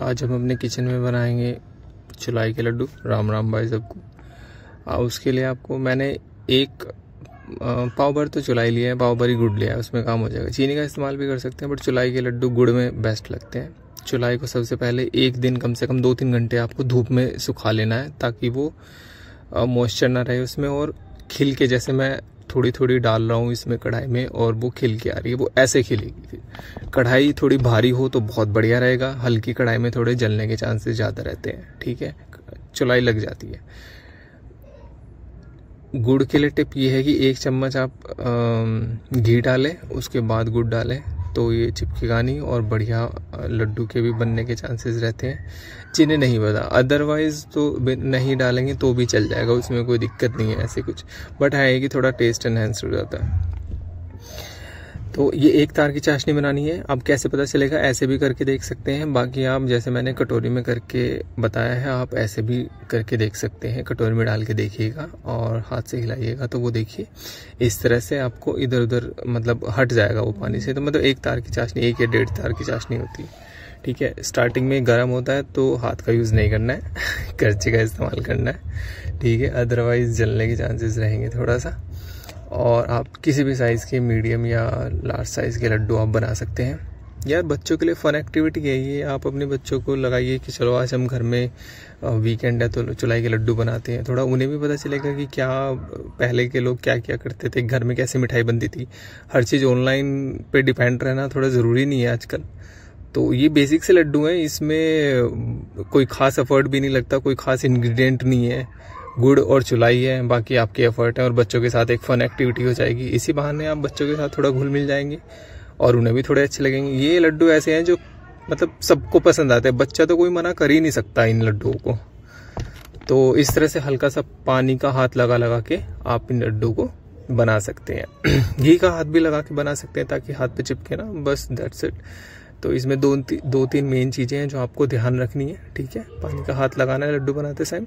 आज हम अपने किचन में बनाएंगे चुलाई के लड्डू राम राम भाई सबको उसके लिए आपको मैंने एक पाव भर तो चुलाई लिया है पाव भर ही गुड़ लिया है उसमें काम हो जाएगा चीनी का इस्तेमाल भी कर सकते हैं बट चुलाई के लड्डू गुड़ में बेस्ट लगते हैं चुलाई को सबसे पहले एक दिन कम से कम दो तीन घंटे आपको धूप में सुखा लेना है ताकि वो मॉइस्चर ना रहे उसमें और खिल के जैसे मैं थोड़ी थोड़ी डाल रहा हूँ इसमें कढ़ाई में और वो खिल के आ रही है वो ऐसे खिलेगी कढ़ाई थोड़ी भारी हो तो बहुत बढ़िया रहेगा हल्की कढ़ाई में थोड़े जलने के चांसेस ज़्यादा रहते हैं ठीक है चुलाई लग जाती है गुड़ के लिए टिप ये है कि एक चम्मच आप घी डालें उसके बाद गुड़ डालें तो ये चिपकेगा नहीं और बढ़िया लड्डू के भी बनने के चांसेस रहते हैं चीनी नहीं पता अदरवाइज़ तो नहीं डालेंगे तो भी चल जाएगा उसमें कोई दिक्कत नहीं है ऐसे कुछ बट है कि थोड़ा टेस्ट इन्हेंस हो जाता है तो ये एक तार की चाशनी बनानी है आप कैसे पता चलेगा ऐसे भी करके देख सकते हैं बाकी आप जैसे मैंने कटोरी में करके बताया है आप ऐसे भी करके देख सकते हैं कटोरी में डाल के देखिएगा और हाथ से हिलाइएगा तो वो देखिए इस तरह से आपको इधर उधर मतलब हट जाएगा वो पानी से तो मतलब एक तार की चाशनी एक या डेढ़ तार की चाशनी होती है ठीक है स्टार्टिंग में गर्म होता है तो हाथ का यूज़ नहीं करना है कर्चे का इस्तेमाल करना है ठीक है अदरवाइज़ जलने के चांसेस रहेंगे थोड़ा सा और आप किसी भी साइज़ के मीडियम या लार्ज साइज़ के लड्डू आप बना सकते हैं यार बच्चों के लिए फ़न एक्टिविटी यही है आप अपने बच्चों को लगाइए कि चलो आज हम घर में वीकेंड है तो चुलाई के लड्डू बनाते हैं थोड़ा उन्हें भी पता चलेगा कि क्या पहले के लोग क्या क्या करते थे घर में कैसे मिठाई बनती थी हर चीज़ ऑनलाइन पे डिपेंड रहना थोड़ा ज़रूरी नहीं है आजकल तो ये बेसिक से लड्डू हैं इसमें कोई खास एफर्ट भी नहीं लगता कोई खास इन्ग्रीडियंट नहीं है गुड़ और चुलाई है बाकी आपके एफर्ट है और बच्चों के साथ एक फ़न एक्टिविटी हो जाएगी इसी बहाने आप बच्चों के साथ थोड़ा घुल मिल जाएंगे और उन्हें भी थोड़े अच्छे लगेंगे ये लड्डू ऐसे हैं जो मतलब सबको पसंद आते हैं बच्चा तो कोई मना कर ही नहीं सकता इन लड्डुओं को तो इस तरह से हल्का सा पानी का हाथ लगा लगा के आप इन लड्डू को बना सकते हैं घी का हाथ भी लगा के बना सकते हैं ताकि हाथ पे चिपके ना बस दैट्स इट तो इसमें दो ती, दो तीन मेन चीज़ें हैं जो आपको ध्यान रखनी है ठीक है पानी का हाथ लगाना है लड्डू बनाते टाइम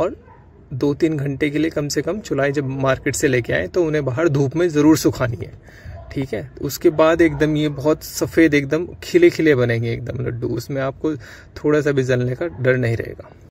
और दो तीन घंटे के लिए कम से कम चुलाई जब मार्केट से लेके आए तो उन्हें बाहर धूप में ज़रूर सुखानी है ठीक है तो उसके बाद एकदम ये बहुत सफ़ेद एकदम खिले खिले बनेंगे एकदम लड्डू उसमें आपको थोड़ा सा भी जलने का डर नहीं रहेगा